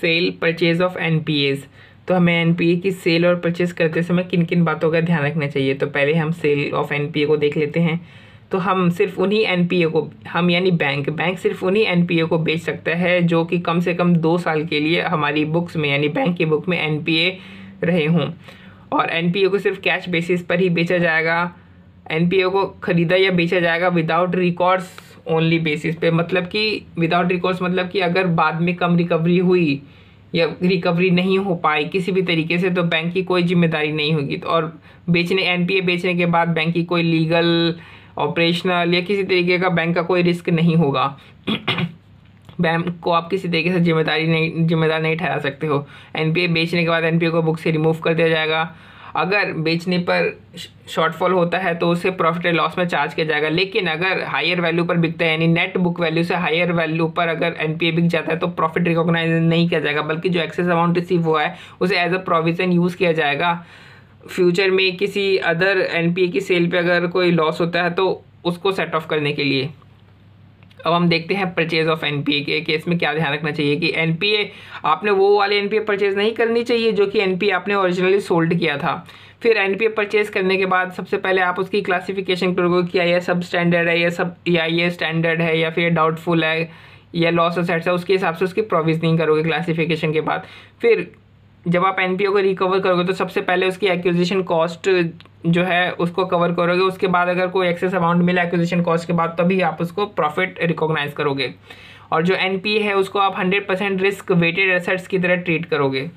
cell purchase of N तो हमें N की सेल और परचेज करते समय किन किन बातों का ध्यान रखना चाहिए तो पहले हम सेल ऑफ एन को देख लेते हैं तो हम सिर्फ उन्हीं एन को हम यानी बैंक बैंक सिर्फ उन्हीं एन को बेच सकता है जो कि कम से कम दो साल के लिए हमारी बुक्स में यानी बैंक की बुक में एन रहे हों और एन को सिर्फ कैश बेसिस पर ही बेचा जाएगा एन को ख़रीदा या बेचा जाएगा विदाउट रिकॉर्ड्स ओनली बेसिस पे मतलब कि विदाउट रिकॉर्स मतलब कि अगर बाद में कम रिकवरी हुई या रिकवरी नहीं हो पाई किसी भी तरीके से तो बैंक की कोई जिम्मेदारी नहीं होगी तो और बेचने एनपीए बेचने के बाद बैंक की कोई लीगल ऑपरेशनल या किसी तरीके का बैंक का कोई रिस्क नहीं होगा बैंक को आप किसी तरीके से जिम्मेदारी नहीं जिम्मेदार नहीं ठहरा सकते हो एनपीए बेचने के बाद एनपीए को बुक से रिमूव कर दिया जाएगा अगर बेचने पर शॉर्टफॉल होता है तो उसे प्रॉफिट एंड लॉस में चार्ज किया जाएगा लेकिन अगर हायर वैल्यू पर बिकता है यानी नेट बुक वैल्यू से हायर वैल्यू पर अगर एन बिक जाता है तो प्रॉफिट रिकॉग्नाइज नहीं किया जाएगा बल्कि जो एक्सेस अमाउंट रिसीव हुआ है उसे एज अ प्रोविज़न यूज़ किया जाएगा फ्यूचर में किसी अदर एन की सेल पर अगर कोई लॉस होता है तो उसको सेट ऑफ करने के लिए अब हम देखते हैं purchase of N P case केस में क्या ध्यान रखना चाहिए कि एन पी ए आपने वो वाले एन पी ए परचेज नहीं करनी चाहिए जो कि एन पी आपने ओरिजिनली सोल्ड किया था फिर एन पी ए परचेज करने के बाद सबसे पहले आप उसकी क्लासिफिकेशन करोगे कि यह सब स्टैंडर्ड है या सब या ये स्टैंडर्ड है या फिर डाउटफुल है या लॉस ऑफ सेट्स है उसके हिसाब से उसकी प्रोविजनिंग करोगे क्लासिफिकेशन के बाद फिर जब आप एन को रिकवर करोगे तो सबसे पहले उसकी एक्विजिशन कॉस्ट जो है उसको कवर करोगे उसके बाद अगर कोई एक्सेस अमाउंट मिला एक्विजिशन कॉस्ट के बाद तभी आप उसको प्रॉफिट रिकॉग्नाइज करोगे और जो एन है उसको आप hundred percent risk weighted assets की तरह ट्रीट करोगे